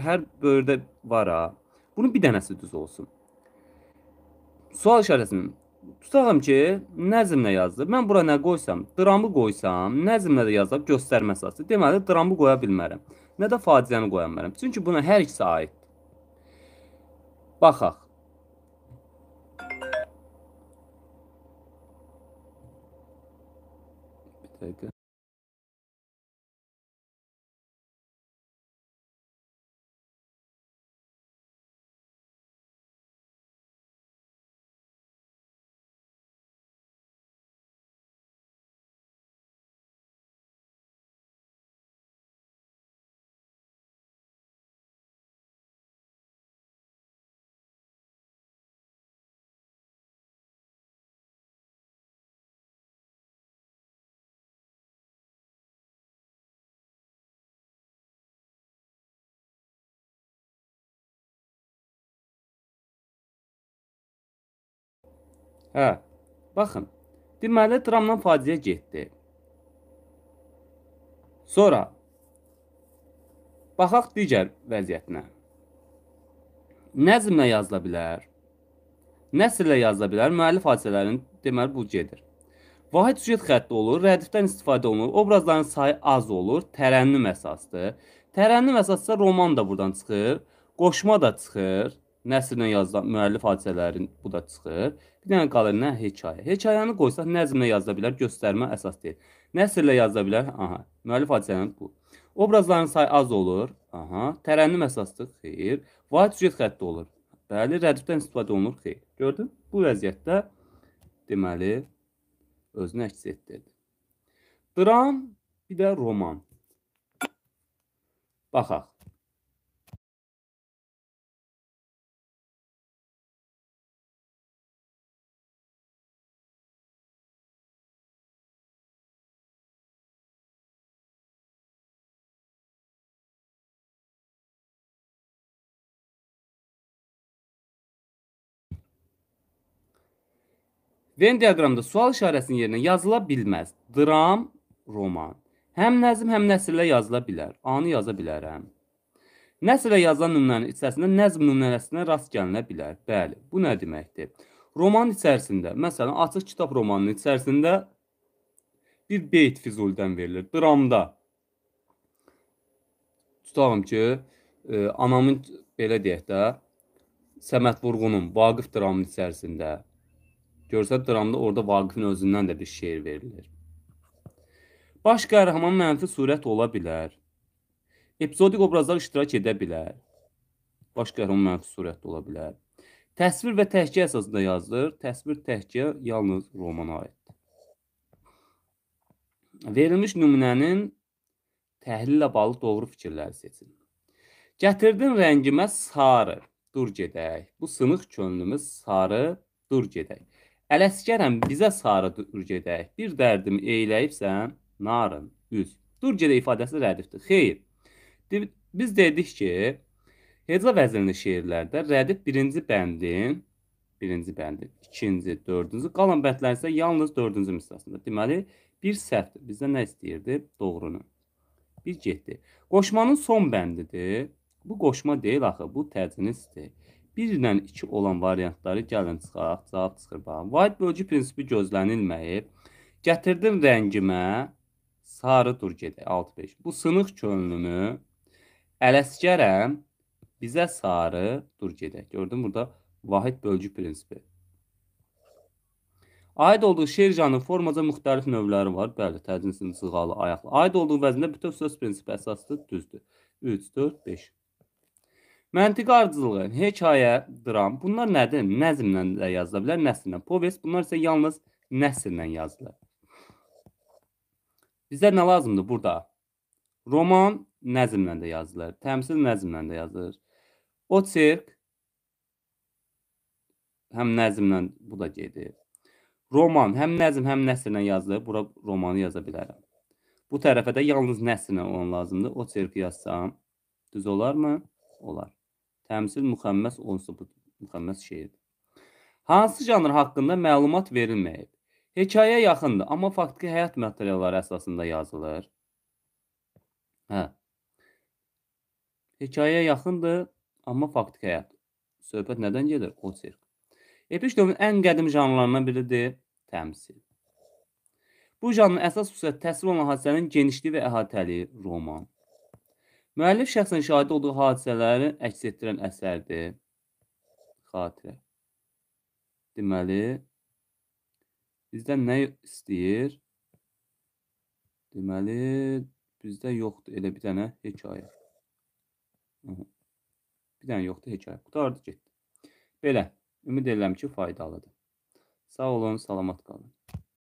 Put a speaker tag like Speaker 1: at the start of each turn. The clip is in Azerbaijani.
Speaker 1: hər böyrdə var ha. Bunun bir dənəsi düz olsun. Sual işarəsinin tutaqım ki, nəzmlə yazdı. Mən bura nə qoysam, dramı qoysam, nəzmlə də yazıb göstərmə əsaslı. Deməli, dramı qoya bilmərəm. Nə də faciəni qoya bilmərəm. Çünki buna hər ikisi aiddir. Baxaq. Bir dəqiqə. Hə, baxın. Deməli, dramdan faciə getdi. Sonra, baxaq digər vəziyyətinə. Nəzmlə yazıla bilər, nəsrlə yazıla bilər, müəllif hadisələrin deməli bu gedir. Vahid süjet xətti olur, rədifdən istifadə olunur, obrazların sayı az olur, tərənnüm əsasdır. Tərənnüm əsasda roman da buradan çıxır, qoşma da çıxır. Nəsrlə yazılan müəllif hadisələrin bu da çıxır. Bir dənə qalır nə hekayə. Hekayəni qoysaq nəzmlə yazıla bilər, göstərmə əsas deyil. Nəsrlə yazıla bilər. Aha, müəllif hadisələrin bu. Obrazların sayı az olur. Aha, tərənnüm əsasdır. Xeyr. Vahid süjet xətti olur. Bəli, rədifdən istifadə olunur. Xeyr. Gördün? Bu vəziyyətdə deməli özünü əks etdirdi. Dram, bir də roman. Baxaq. Venn diaqramında sual işarəsinin yerinə yazıla bilməz. Dram, roman. Həm nəzm, həm nəsrlə yazıla bilər. Anı yaza bilərəm. Nəsrlə yazılan nümunənin içərisində nəzm nümunəsinə rast gəlinə bilər. Bəli, bu nə deməkdir? Roman içərisində, məsələn, açıq kitab romanının içərisində bir beyt Füzulidən verilir. Dramda tutalım ki, e, anamın belə deyək də Səməd Vurğunun Vaqif dramının içərisində Görsəl dramda orada Vaqifin özündən də bir şeir verilir. Baş qəhrəman mənfi surət ola bilər. Epizodik obrazlar iştirak edə bilər. Baş qəhrəman mənfi surətdə ola bilər. Təsvir və təhkiyə əsasında yazılır. Təsvir, təhkiyə yalnız romana aiddir. Verilmiş nümunənin təhlillə bağlı doğru fikirləri seçin. Gətirdin rəngimə sarı, dur gedək. Bu sınıq könlümüz sarı, dur gedək. Ələsgərəm bizə sarı dur gedək. Bir dərdim eyləyibsən, narın, üz. Dur gedək ifadəsi rədifdir. Xeyr. Biz dedik ki, heca vəzinli şeirlərdə rədif birinci bəndin, birinci bəndin, ikinci, dördüncü, qalan bəndlər isə yalnız dördüncü misrasında. Deməli, bir səhvdir. Bizdən nə istəyirdi? Doğrunu. Bir getdi. Qoşmanın son bəndidir. Bu qoşma deyil axı, bu tədrinistidir. 1-dən 2 olan variantları gəlin çıxaraq cavab çıxır baxın. Vahid bölgü prinsipi gözlənilməyib. Gətirdim rəngimə sarıdır gedək 6-5. Bu sınıq könlümü ələsgərəm bizə sarı dur gedək. Gördün burada vahid bölgü prinsipi. Aid olduğu şeir janrı formaca müxtəlif növləri var. Bəli, tədrisin cığalı, ayaqlı. Aid olduğu vəzində bütöv söz prinsipi əsaslı düzdür. 3, 4, 5. Məntiqi ardıcılığı, hekayə, dram bunlar nədir? Nəzmlə də yazıla bilər, nəsrlə. Povest bunlar isə yalnız nəsrlə yazılır. Bizə nə lazımdır burada? Roman nəzmlə də yazılır, təmsil nəzmlə də yazılır. O sirk həm nəzmlə bu da gedir. Roman həm nəzm, həm nəsrlə yazılır. Bura romanı yaza bilərəm. Bu tərəfə də yalnız nəsrlə olan lazımdır. O sirki yazsam düz olarmı? Olar. Təmsil müxəmməs olunsa bu müxəmməs şeirdir. Hansı janr haqqında məlumat verilməyib? Hekayə yaxındır, amma faktiki həyat materialları əsasında yazılır. Hə. Hekayə yaxındır, amma faktiki həyat. Söhbət nədən gedir? O sirk. Epik dövrün ən qədim janrlarından biridir təmsil. Bu janrın əsas xüsusiyyəti təsvir olunan hadisənin genişliyi və əhatəliyi, roman. Müəllif şəxsən şahid olduğu hadisələri əks etdirən əsərdir. Xatirə. Deməli, bizdən nə istəyir? Deməli, bizdə yoxdur elə bir dənə hekayə. Bir dənə yoxdur hekayə. Qutardı, getdi. Belə, ümid edirəm ki, faydalıdır. Sağ olun, salamat qalın.